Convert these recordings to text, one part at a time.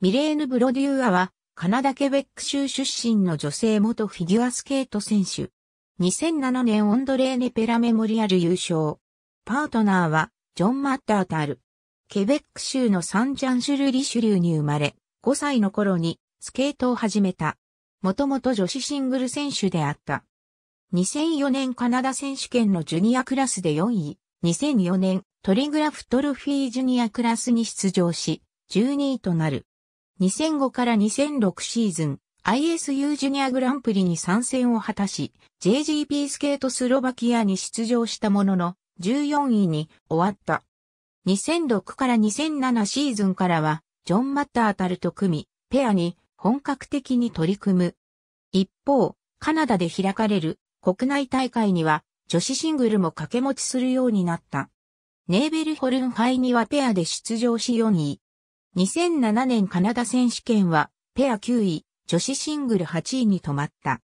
ミレーヌ・ブロデューアは、カナダ・ケベック州出身の女性元フィギュアスケート選手。2007年オンドレーネ・ペラメモリアル優勝。パートナーは、ジョン・マッタータル。ケベック州のサンジャンシュルリシュリューに生まれ、5歳の頃にスケートを始めた。もともと女子シングル選手であった。2004年カナダ選手権のジュニアクラスで4位。2004年トリグラフトロフィージュニアクラスに出場し、12位となる。2005から2006シーズン、ISU ジュニアグランプリに参戦を果たし、JGP スケートスロバキアに出場したものの、14位に終わった。2006から2007シーズンからは、ジョン・マッタータルと組み、ペアに本格的に取り組む。一方、カナダで開かれる国内大会には、女子シングルも掛け持ちするようになった。ネーベル・ホルンハイにはペアで出場し4位。2007年カナダ選手権は、ペア9位、女子シングル8位に止まった。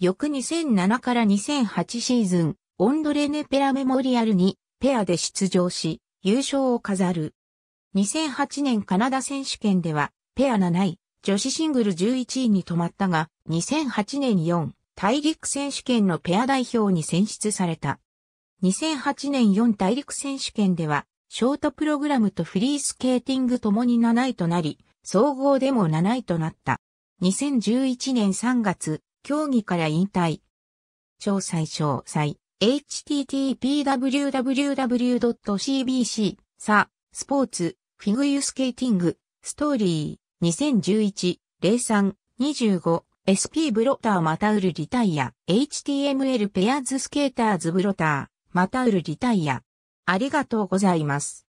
翌2007から2008シーズン、オンドレネ・ペラメモリアルにペアで出場し、優勝を飾る。2008年カナダ選手権では、ペア7位、女子シングル11位に止まったが、2008年4、大陸選手権のペア代表に選出された。2008年4大陸選手権では、ショートプログラムとフリースケーティングともに7位となり、総合でも7位となった。2011年3月、競技から引退。超最詳細、http://www.cbc、さ、スポーツ、フィグユスケーティング、ストーリー、2011、03、25SP ブロターまたウルリタイア、HTML ペアーズスケーターズブロター、またウルリタイア、ありがとうございます。